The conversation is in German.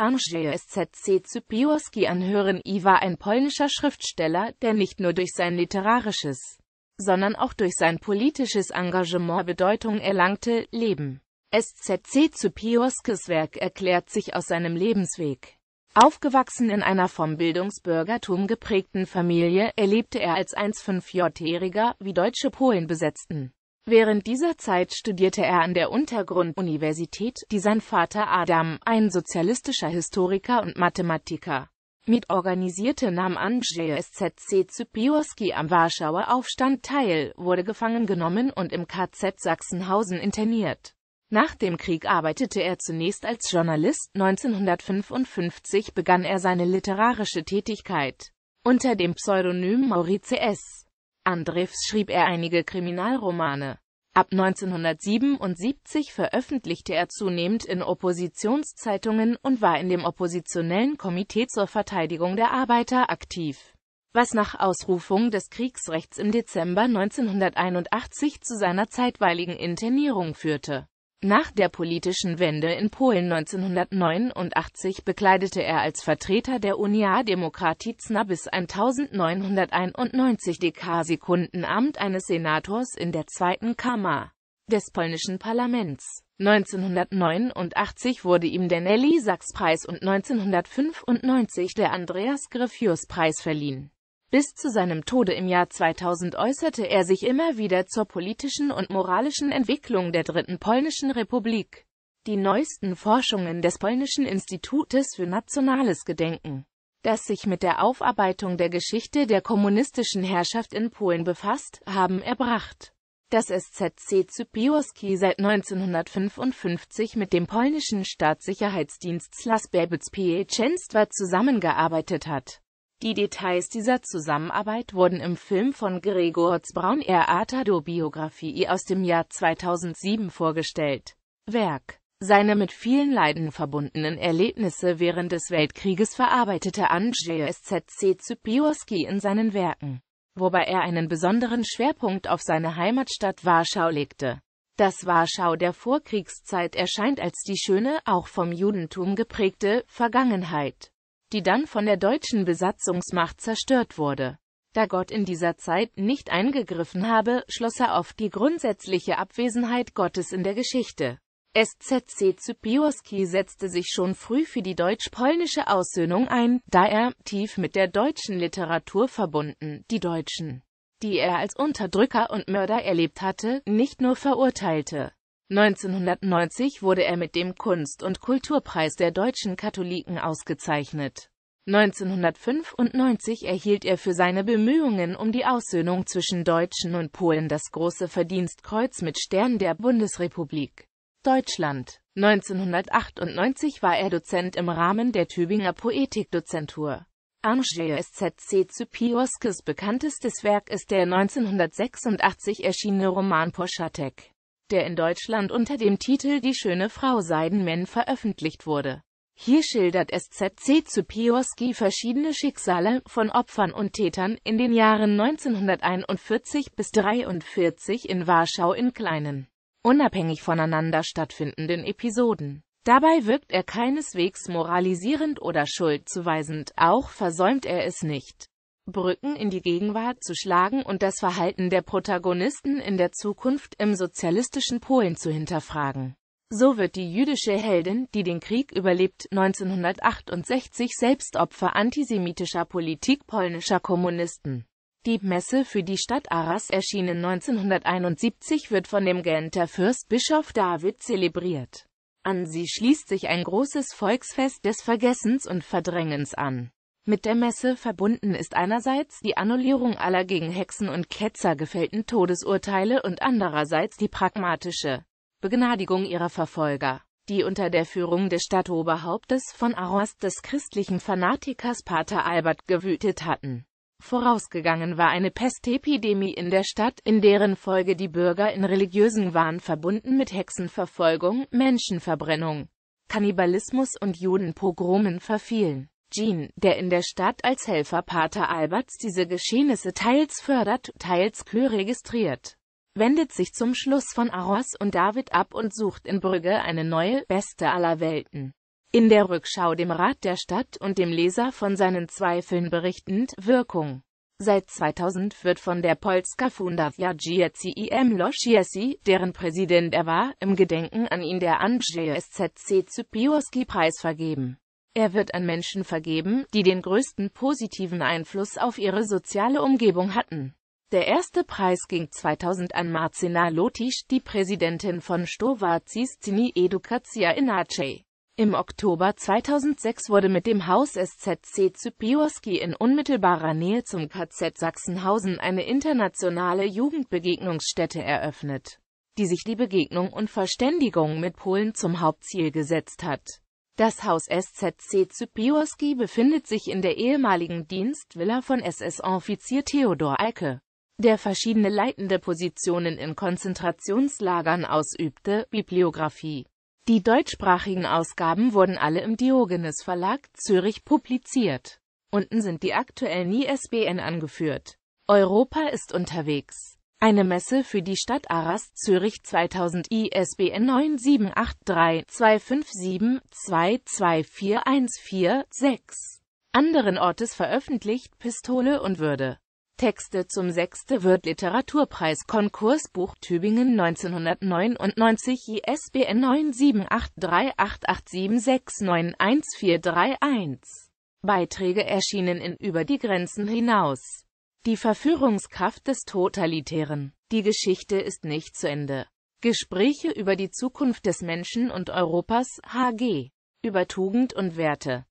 Andrzej SZC Zypiorski anhören. I war ein polnischer Schriftsteller, der nicht nur durch sein literarisches, sondern auch durch sein politisches Engagement Bedeutung erlangte, Leben. SZC Zypiorskis Werk erklärt sich aus seinem Lebensweg. Aufgewachsen in einer vom Bildungsbürgertum geprägten Familie, erlebte er als 1,5-Jähriger, wie deutsche Polen besetzten Während dieser Zeit studierte er an der Untergrunduniversität, die sein Vater Adam, ein sozialistischer Historiker und Mathematiker, mitorganisierte, nahm an JSZC Zypiorski am Warschauer Aufstand teil, wurde gefangen genommen und im KZ Sachsenhausen interniert. Nach dem Krieg arbeitete er zunächst als Journalist, 1955 begann er seine literarische Tätigkeit unter dem Pseudonym Maurice S. Andrefs schrieb er einige Kriminalromane. Ab 1977 veröffentlichte er zunehmend in Oppositionszeitungen und war in dem Oppositionellen Komitee zur Verteidigung der Arbeiter aktiv, was nach Ausrufung des Kriegsrechts im Dezember 1981 zu seiner zeitweiligen Internierung führte. Nach der politischen Wende in Polen 1989 bekleidete er als Vertreter der Unia Demokratyczna bis 1991 die k eines Senators in der Zweiten Kammer des polnischen Parlaments. 1989 wurde ihm der Nelly-Sachs-Preis und 1995 der Andreas Greffius-Preis verliehen. Bis zu seinem Tode im Jahr 2000 äußerte er sich immer wieder zur politischen und moralischen Entwicklung der Dritten Polnischen Republik. Die neuesten Forschungen des Polnischen Institutes für nationales Gedenken, das sich mit der Aufarbeitung der Geschichte der kommunistischen Herrschaft in Polen befasst, haben erbracht, dass SZC Zypiowski seit 1955 mit dem polnischen Staatssicherheitsdienst Slas Pieczenstwa zusammengearbeitet hat die Details dieser Zusammenarbeit wurden im Film von Gregor Zbraun er Atado-Biografie aus dem Jahr 2007 vorgestellt. Werk seine mit vielen Leiden verbundenen Erlebnisse während des Weltkrieges verarbeitete Andrzej SZC Zypiorski in seinen Werken, wobei er einen besonderen Schwerpunkt auf seine Heimatstadt Warschau legte. Das Warschau der Vorkriegszeit erscheint als die schöne, auch vom Judentum geprägte, Vergangenheit die dann von der deutschen Besatzungsmacht zerstört wurde. Da Gott in dieser Zeit nicht eingegriffen habe, schloss er auf die grundsätzliche Abwesenheit Gottes in der Geschichte. SZC Zypiorski setzte sich schon früh für die deutsch-polnische Aussöhnung ein, da er, tief mit der deutschen Literatur verbunden, die Deutschen, die er als Unterdrücker und Mörder erlebt hatte, nicht nur verurteilte, 1990 wurde er mit dem Kunst- und Kulturpreis der deutschen Katholiken ausgezeichnet. 1995 erhielt er für seine Bemühungen um die Aussöhnung zwischen Deutschen und Polen das Große Verdienstkreuz mit Stern der Bundesrepublik Deutschland. 1998 war er Dozent im Rahmen der Tübinger Poetikdozentur. Angele SZC Zypioskes bekanntestes Werk ist der 1986 erschienene Roman Poschatek der in Deutschland unter dem Titel Die schöne Frau Seidenmann veröffentlicht wurde. Hier schildert SZC zu Pioski verschiedene Schicksale von Opfern und Tätern in den Jahren 1941 bis 1943 in Warschau in kleinen, unabhängig voneinander stattfindenden Episoden. Dabei wirkt er keineswegs moralisierend oder schuldzuweisend, auch versäumt er es nicht, Brücken in die Gegenwart zu schlagen und das Verhalten der Protagonisten in der Zukunft im sozialistischen Polen zu hinterfragen. So wird die jüdische Heldin, die den Krieg überlebt, 1968 selbst Opfer antisemitischer Politik polnischer Kommunisten. Die Messe für die Stadt Arras erschienen 1971 wird von dem Genter Fürstbischof David zelebriert. An sie schließt sich ein großes Volksfest des Vergessens und Verdrängens an. Mit der Messe verbunden ist einerseits die Annullierung aller gegen Hexen und Ketzer gefällten Todesurteile und andererseits die pragmatische Begnadigung ihrer Verfolger die unter der Führung des Stadtoberhauptes von Arras des christlichen Fanatikers Pater Albert gewütet hatten. Vorausgegangen war eine Pestepidemie in der Stadt, in deren Folge die Bürger in religiösen Wahn verbunden mit Hexenverfolgung, Menschenverbrennung, Kannibalismus und Judenpogromen verfielen. Jean, der in der Stadt als Helfer Pater Alberts diese Geschehnisse teils fördert, teils registriert, wendet sich zum Schluss von Aros und David ab und sucht in Brügge eine neue, beste aller Welten. In der Rückschau dem Rat der Stadt und dem Leser von seinen Zweifeln berichtend, Wirkung. Seit 2000 wird von der Polska Fundacja GCIM Losiesi, deren Präsident er war, im Gedenken an ihn der Andrzej SZC Cypiorski Preis vergeben. Er wird an Menschen vergeben, die den größten positiven Einfluss auf ihre soziale Umgebung hatten. Der erste Preis ging 2000 an Marcina Lotis, die Präsidentin von Stovazistini Educatia Inace. Im Oktober 2006 wurde mit dem Haus SZC Zypiorski in unmittelbarer Nähe zum KZ Sachsenhausen eine internationale Jugendbegegnungsstätte eröffnet, die sich die Begegnung und Verständigung mit Polen zum Hauptziel gesetzt hat das Haus SZC Zypiorski befindet sich in der ehemaligen Dienstvilla von SS-Offizier Theodor Eike, der verschiedene leitende Positionen in Konzentrationslagern ausübte. Bibliografie Die deutschsprachigen Ausgaben wurden alle im Diogenes Verlag Zürich publiziert. Unten sind die aktuellen ISBN angeführt. Europa ist unterwegs. Eine Messe für die Stadt Arras, Zürich 2000 ISBN 9783 257 22414 Anderen Ortes veröffentlicht Pistole und Würde. Texte zum 6. Wirt Literaturpreis Konkursbuch Tübingen 1999 ISBN 9783887691431. Beiträge erschienen in Über die Grenzen hinaus. Die Verführungskraft des Totalitären. Die Geschichte ist nicht zu Ende. Gespräche über die Zukunft des Menschen und Europas, HG. Über Tugend und Werte.